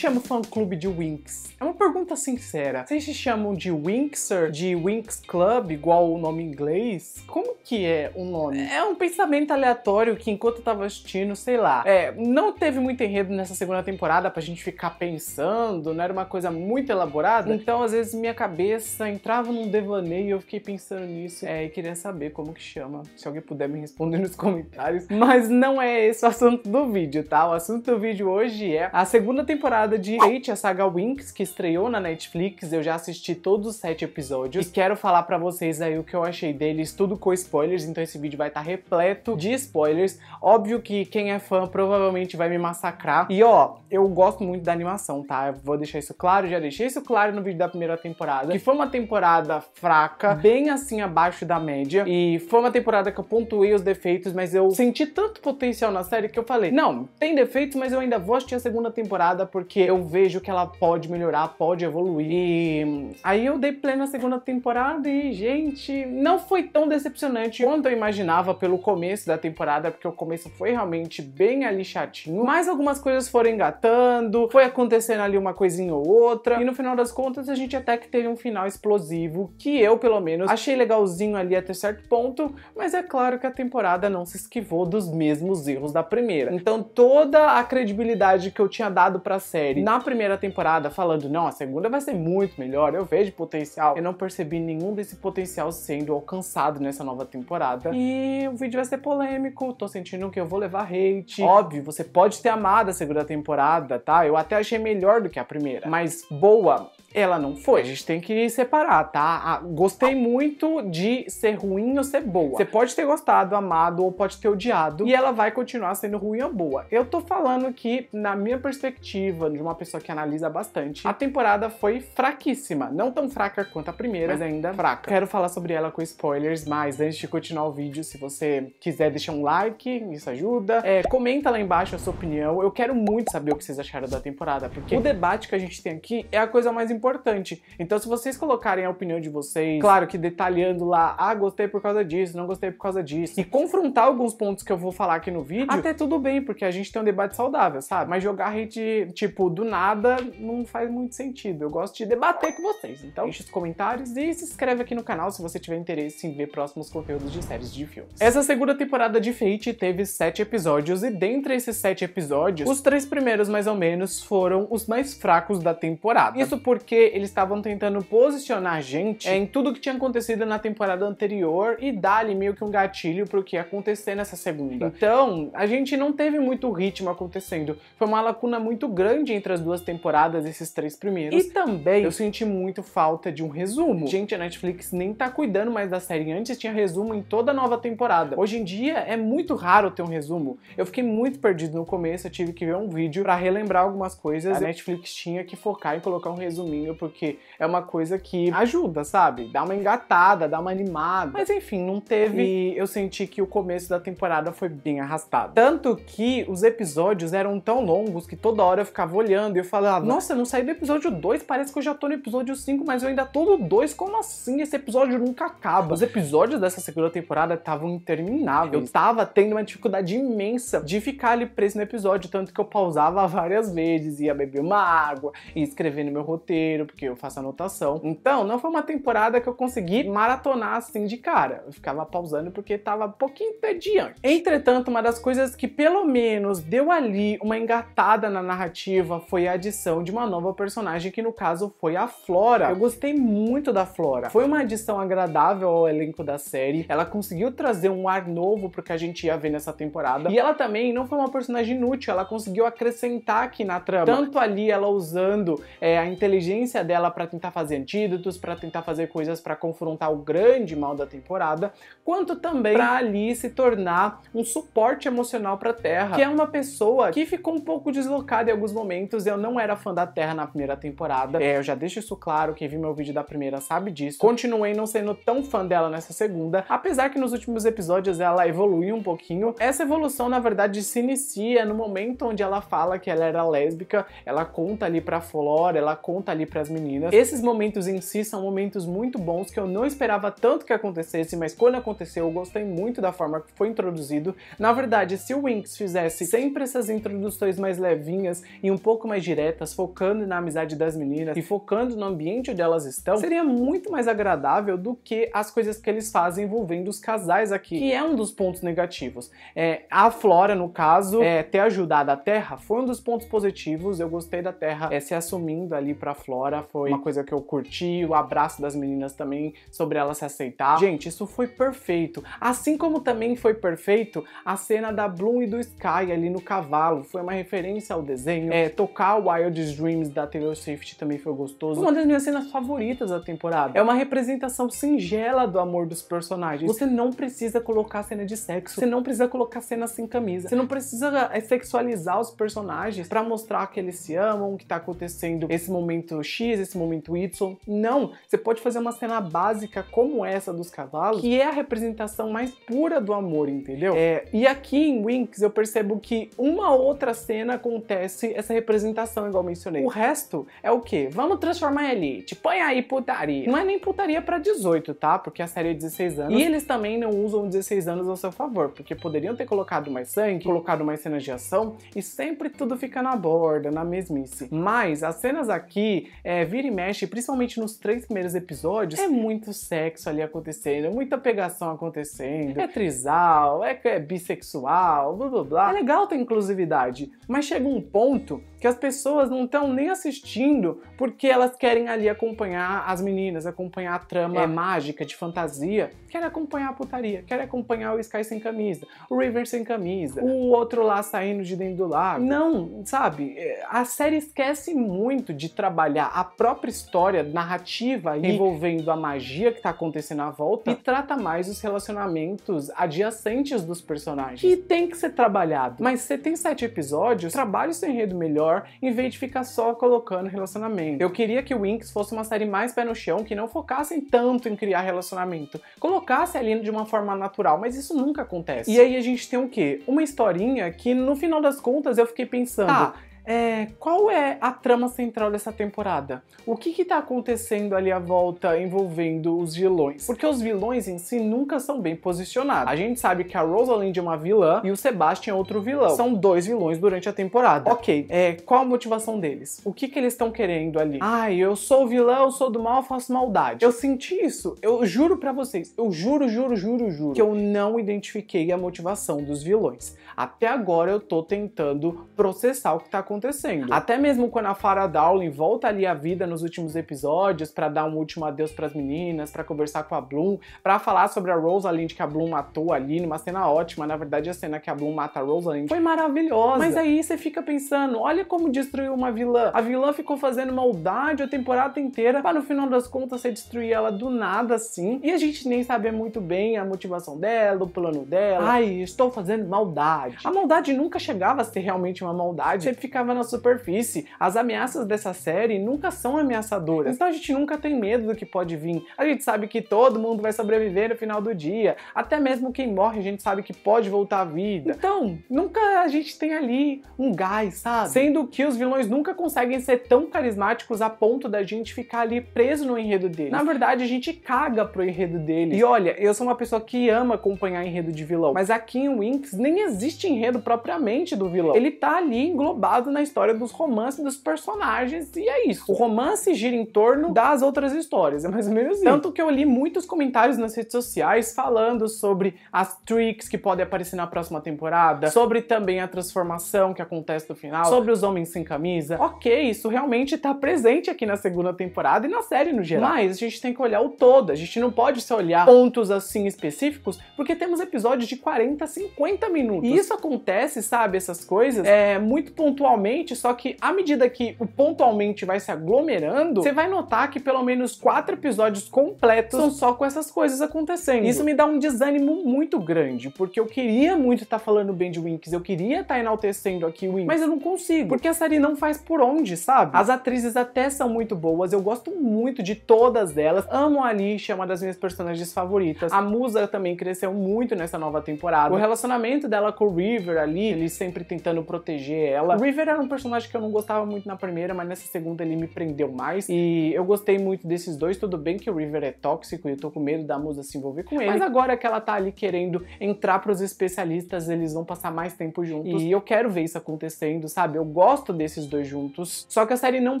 chama o fã-clube de Winx? É uma pergunta sincera. Vocês se chamam de Winxer, de Winx Club, igual o nome em inglês? Como que é o nome? É um pensamento aleatório que enquanto eu tava assistindo, sei lá. É, não teve muito enredo nessa segunda temporada pra gente ficar pensando, não era uma coisa muito elaborada. Então, às vezes, minha cabeça entrava num devaneio e eu fiquei pensando nisso é, e queria saber como que chama. Se alguém puder me responder nos comentários. Mas não é esse o assunto do vídeo, tá? O assunto do vídeo hoje é a segunda temporada temporada de Fate, a saga Winx, que estreou na Netflix. Eu já assisti todos os sete episódios e quero falar para vocês aí o que eu achei deles, tudo com spoilers, então esse vídeo vai estar tá repleto de spoilers. Óbvio que quem é fã provavelmente vai me massacrar. E ó, eu gosto muito da animação, tá? Eu vou deixar isso claro, já deixei isso claro no vídeo da primeira temporada, que foi uma temporada fraca, bem assim abaixo da média, e foi uma temporada que eu pontuei os defeitos, mas eu senti tanto potencial na série que eu falei, não, tem defeitos, mas eu ainda vou assistir a segunda temporada porque eu vejo que ela pode melhorar, pode evoluir. Aí eu dei play na segunda temporada e, gente, não foi tão decepcionante quanto eu imaginava pelo começo da temporada, porque o começo foi realmente bem ali chatinho, mas algumas coisas foram engatando, foi acontecendo ali uma coisinha ou outra, e no final das contas a gente até que teve um final explosivo, que eu, pelo menos, achei legalzinho ali até certo ponto, mas é claro que a temporada não se esquivou dos mesmos erros da primeira. Então toda a credibilidade que eu tinha dado pra série série na primeira temporada falando, não, a segunda vai ser muito melhor, eu vejo potencial. Eu não percebi nenhum desse potencial sendo alcançado nessa nova temporada. E o vídeo vai ser polêmico, tô sentindo que eu vou levar hate. Óbvio, você pode ter amado a segunda temporada, tá? Eu até achei melhor do que a primeira. Mas boa, ela não foi. A gente tem que separar, tá? Ah, gostei muito de ser ruim ou ser boa. Você pode ter gostado, amado ou pode ter odiado e ela vai continuar sendo ruim ou boa. Eu tô falando que, na minha perspectiva, de uma pessoa que analisa bastante, a temporada foi fraquíssima. Não tão fraca quanto a primeira, mas ainda fraca. Quero falar sobre ela com spoilers, mas antes de continuar o vídeo, se você quiser deixar um like, isso ajuda. É, comenta lá embaixo a sua opinião. Eu quero muito saber o que vocês acharam da temporada, porque o debate que a gente tem aqui é a coisa mais importante importante. Então, se vocês colocarem a opinião de vocês, claro que detalhando lá, ah, gostei por causa disso, não gostei por causa disso, e confrontar alguns pontos que eu vou falar aqui no vídeo, até tudo bem, porque a gente tem um debate saudável, sabe? Mas jogar hate, tipo, do nada, não faz muito sentido. Eu gosto de debater com vocês. Então, deixe os comentários e se inscreve aqui no canal se você tiver interesse em ver próximos conteúdos de séries de filmes. Essa segunda temporada de Fate teve sete episódios e dentre esses sete episódios, os três primeiros mais ou menos foram os mais fracos da temporada. Isso porque porque eles estavam tentando posicionar a gente é, em tudo que tinha acontecido na temporada anterior e dar ali meio que um gatilho pro que ia acontecer nessa segunda. Então, a gente não teve muito ritmo acontecendo. Foi uma lacuna muito grande entre as duas temporadas, esses três primeiros. E também eu senti muito falta de um resumo. Gente, a Netflix nem tá cuidando mais da série. Antes tinha resumo em toda nova temporada. Hoje em dia é muito raro ter um resumo. Eu fiquei muito perdido no começo, eu tive que ver um vídeo para relembrar algumas coisas. A Netflix tinha que focar em colocar um resuminho porque é uma coisa que ajuda, sabe? Dá uma engatada, dá uma animada. Mas enfim, não teve. E eu senti que o começo da temporada foi bem arrastado. Tanto que os episódios eram tão longos que toda hora eu ficava olhando e eu falava: Nossa, eu não saí do episódio 2, parece que eu já tô no episódio 5, mas eu ainda tô no 2. Como assim? Esse episódio nunca acaba. Os episódios dessa segunda temporada estavam intermináveis. Eu tava tendo uma dificuldade imensa de ficar ali preso no episódio, tanto que eu pausava várias vezes, ia beber uma água, ia escrever no meu roteiro roteiro, porque eu faço anotação. Então, não foi uma temporada que eu consegui maratonar assim de cara. Eu ficava pausando porque tava um pouquinho entediante. Entretanto, uma das coisas que pelo menos deu ali uma engatada na narrativa foi a adição de uma nova personagem, que no caso foi a Flora. Eu gostei muito da Flora. Foi uma adição agradável ao elenco da série. Ela conseguiu trazer um ar novo pro que a gente ia ver nessa temporada. E ela também não foi uma personagem inútil, ela conseguiu acrescentar aqui na trama. Tanto ali ela usando é, a inteligência inteligência dela para tentar fazer antídotos, para tentar fazer coisas para confrontar o grande mal da temporada, quanto também para ali se tornar um suporte emocional para Terra, que é uma pessoa que ficou um pouco deslocada em alguns momentos. Eu não era fã da Terra na primeira temporada. É, eu já deixo isso claro, quem viu meu vídeo da primeira sabe disso. Continuei não sendo tão fã dela nessa segunda, apesar que nos últimos episódios ela evoluiu um pouquinho. Essa evolução, na verdade, se inicia no momento onde ela fala que ela era lésbica, ela conta ali para Flora, ela conta ali para as meninas. Esses momentos em si são momentos muito bons que eu não esperava tanto que acontecesse, mas quando aconteceu eu gostei muito da forma que foi introduzido. Na verdade, se o Winx fizesse sempre essas introduções mais levinhas e um pouco mais diretas, focando na amizade das meninas e focando no ambiente onde elas estão, seria muito mais agradável do que as coisas que eles fazem envolvendo os casais aqui, que é um dos pontos negativos. É, a Flora, no caso, é, ter ajudado a Terra foi um dos pontos positivos. Eu gostei da Terra é, se assumindo ali pra Flora hora, foi uma coisa que eu curti, o abraço das meninas também sobre elas se aceitar. Gente, isso foi perfeito. Assim como também foi perfeito a cena da Bloom e do Sky ali no cavalo, foi uma referência ao desenho. É, tocar Wild Dreams da Taylor Swift também foi gostoso. Uma das minhas cenas favoritas da temporada. É uma representação singela do amor dos personagens. Você não precisa colocar cena de sexo, você não precisa colocar cena sem camisa, você não precisa é, sexualizar os personagens para mostrar que eles se amam, que tá acontecendo esse momento momento X, esse momento Y. Não, você pode fazer uma cena básica como essa dos cavalos, que é a representação mais pura do amor, entendeu? É, e aqui em Winx eu percebo que uma outra cena acontece essa representação, igual mencionei. O resto é o quê? Vamos transformar ele. Te põe aí putaria. Não é nem putaria para 18, tá? Porque a série é 16 anos. E eles também não usam 16 anos ao seu favor, porque poderiam ter colocado mais sangue, colocado mais cenas de ação, e sempre tudo fica na borda, na mesmice. Mas as cenas aqui é, vira e mexe, principalmente nos três primeiros episódios, é, é muito sexo ali acontecendo, é muita pegação acontecendo, é, é trisal, é, é bissexual, blá blá blá. É legal ter inclusividade, mas chega um ponto que as pessoas não estão nem assistindo porque elas querem ali acompanhar as meninas, acompanhar a trama é. mágica de fantasia, querem acompanhar a putaria, querem acompanhar o Sky sem camisa, o River sem camisa, o outro lá saindo de dentro do lago. Não, sabe? A série esquece muito de trabalhar trabalhar a própria história narrativa e... envolvendo a magia que está acontecendo à volta tá. e trata mais os relacionamentos adjacentes dos personagens. E tem que ser trabalhado. Mas você tem sete episódios, trabalhe seu enredo melhor em vez de ficar só colocando relacionamento. Eu queria que o Winx fosse uma série mais pé no chão, que não focassem tanto em criar relacionamento. Colocasse ali de uma forma natural, mas isso nunca acontece. E aí a gente tem o quê? Uma historinha que no final das contas eu fiquei pensando, tá, é, qual é a trama central dessa temporada? O que está acontecendo ali à volta envolvendo os vilões? Porque os vilões em si nunca são bem posicionados. A gente sabe que a Rosalind é uma vilã e o Sebastian é outro vilão. São dois vilões durante a temporada. Ok, é, qual a motivação deles? O que, que eles estão querendo ali? Ai, eu sou vilão, eu sou do mal, eu faço maldade. Eu senti isso. Eu juro para vocês, eu juro, juro, juro, juro, que eu não identifiquei a motivação dos vilões. Até agora eu tô tentando processar o que está acontecendo acontecendo. Até mesmo quando a Farah Dowling volta ali à vida nos últimos episódios para dar um último adeus para as meninas, para conversar com a Bloom, para falar sobre a Rosalind que a Bloom matou ali, numa cena ótima, na verdade a cena que a Bloom mata a Rosalind foi maravilhosa. Mas aí você fica pensando, olha como destruiu uma vilã. A vilã ficou fazendo maldade a temporada inteira para no final das contas você destruir ela do nada assim. E a gente nem sabe muito bem a motivação dela, o plano dela. Ai, estou fazendo maldade. A maldade nunca chegava a ser realmente uma maldade. Você ficava estava na superfície. As ameaças dessa série nunca são ameaçadoras. Então a gente nunca tem medo do que pode vir. A gente sabe que todo mundo vai sobreviver no final do dia. Até mesmo quem morre, a gente sabe que pode voltar à vida. Então, nunca a gente tem ali um gás, sabe? Sendo que os vilões nunca conseguem ser tão carismáticos a ponto da gente ficar ali preso no enredo deles. Na verdade, a gente caga pro enredo deles. E olha, eu sou uma pessoa que ama acompanhar enredo de vilão, mas aqui em Winx nem existe enredo propriamente do vilão. Ele tá ali englobado na história dos romances dos personagens e é isso. O romance gira em torno das outras histórias, é mais ou menos isso. Tanto que eu li muitos comentários nas redes sociais falando sobre as tricks que podem aparecer na próxima temporada, sobre também a transformação que acontece no final, sobre os homens sem camisa. Ok, isso realmente tá presente aqui na segunda temporada e na série no geral. Mas a gente tem que olhar o todo, a gente não pode só olhar pontos assim específicos, porque temos episódios de 40, 50 minutos. E isso acontece, sabe, essas coisas, é muito pontualmente pontualmente, só que à medida que o pontualmente vai se aglomerando, você vai notar que pelo menos quatro episódios completos são só com essas coisas acontecendo. Isso me dá um desânimo muito grande, porque eu queria muito estar tá falando bem de Winx, eu queria estar tá enaltecendo aqui o Winx, mas eu não consigo, porque a série não faz por onde, sabe? As atrizes até são muito boas, eu gosto muito de todas elas, amo a Alicia, é uma das minhas personagens favoritas. A Musa também cresceu muito nessa nova temporada. O relacionamento dela com o River ali, ele sempre tentando proteger ela. River era um personagem que eu não gostava muito na primeira, mas nessa segunda ele me prendeu mais. E eu gostei muito desses dois. Tudo bem que o River é tóxico e eu tô com medo da musa se envolver com ele. Mas agora que ela tá ali querendo entrar pros especialistas, eles vão passar mais tempo juntos. E eu quero ver isso acontecendo, sabe? Eu gosto desses dois juntos. Só que a série não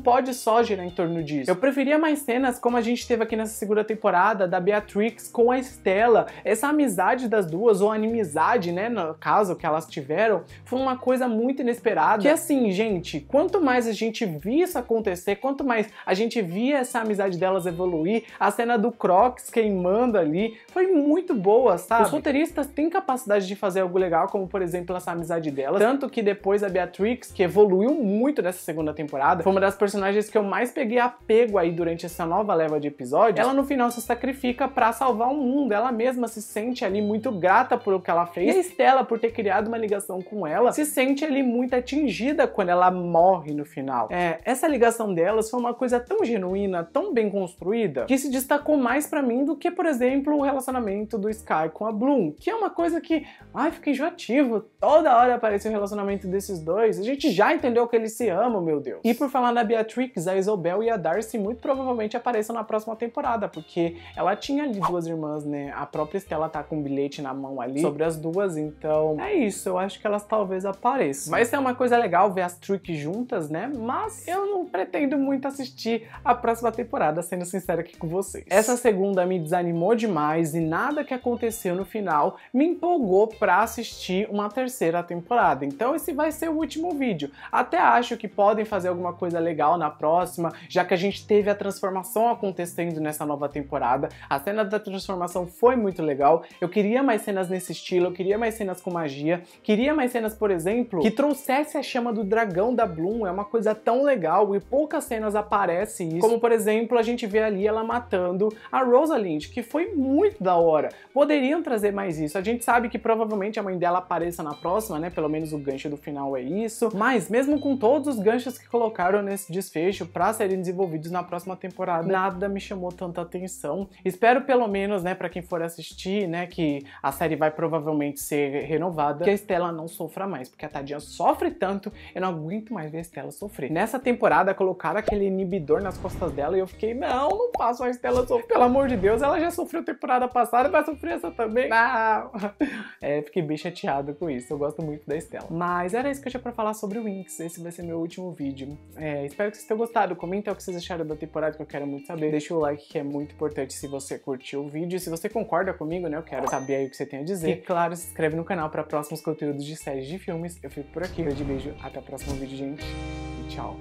pode só girar em torno disso. Eu preferia mais cenas como a gente teve aqui nessa segunda temporada da Beatrix com a Estela. Essa amizade das duas, ou animizade, né? No caso que elas tiveram, foi uma coisa muito inesperada. Que assim, assim, gente, quanto mais a gente via isso acontecer, quanto mais a gente via essa amizade delas evoluir, a cena do Crocs queimando ali foi muito boa, sabe? Os roteiristas têm capacidade de fazer algo legal, como por exemplo essa amizade delas. Tanto que depois a Beatrix, que evoluiu muito nessa segunda temporada, foi uma das personagens que eu mais peguei apego aí durante essa nova leva de episódios. Ela no final se sacrifica para salvar o mundo, ela mesma se sente ali muito grata por o que ela fez. E a Estela, por ter criado uma ligação com ela, se sente ali muito atingida quando ela morre no final. É, essa ligação delas foi uma coisa tão genuína, tão bem construída, que se destacou mais para mim do que, por exemplo, o relacionamento do Sky com a Bloom, que é uma coisa que, ai, fica enjoativo, toda hora aparece o relacionamento desses dois, a gente já entendeu que eles se amam, meu Deus. E por falar na Beatrix, a Isobel e a Darcy muito provavelmente apareçam na próxima temporada, porque ela tinha ali duas irmãs, né? A própria Estela tá com um bilhete na mão ali sobre as duas, então é isso, eu acho que elas talvez apareçam. Mas é uma coisa legal ver ver as Trick juntas, né? Mas eu não pretendo muito assistir a próxima temporada, sendo sincera aqui com vocês. Essa segunda me desanimou demais e nada que aconteceu no final me empolgou para assistir uma terceira temporada. Então esse vai ser o último vídeo. Até acho que podem fazer alguma coisa legal na próxima, já que a gente teve a transformação acontecendo nessa nova temporada. A cena da transformação foi muito legal. Eu queria mais cenas nesse estilo, eu queria mais cenas com magia, queria mais cenas, por exemplo, que trouxesse a chama do dragão da Bloom é uma coisa tão legal e poucas cenas aparecem isso. Como, por exemplo, a gente vê ali ela matando a Rosalind, que foi muito da hora. Poderiam trazer mais isso. A gente sabe que provavelmente a mãe dela apareça na próxima, né? Pelo menos o gancho do final é isso. Mas mesmo com todos os ganchos que colocaram nesse desfecho para serem desenvolvidos na próxima temporada, nada me chamou tanta atenção. Espero pelo menos, né, para quem for assistir, né, que a série vai provavelmente ser renovada, que a Estela não sofra mais, porque a tadinha sofre tanto, eu não aguento mais ver a Estela sofrer. Nessa temporada, colocaram aquele inibidor nas costas dela e eu fiquei, não, não faço a Estela sofrer. Pelo amor de Deus, ela já sofreu temporada passada, vai sofrer essa também? Não! É, fiquei bem chateado com isso. Eu gosto muito da Estela. Mas era isso que eu tinha pra falar sobre o Winx. Esse vai ser meu último vídeo. É, espero que vocês tenham gostado. Comenta o que vocês acharam da temporada que eu quero muito saber. Deixa o like que é muito importante se você curtiu o vídeo. Se você concorda comigo, né? Eu quero saber aí o que você tem a dizer. E claro, se inscreve no canal para próximos conteúdos de séries de filmes. Eu fico por aqui. Um grande beijo, até até o próximo vídeo, gente. E tchau.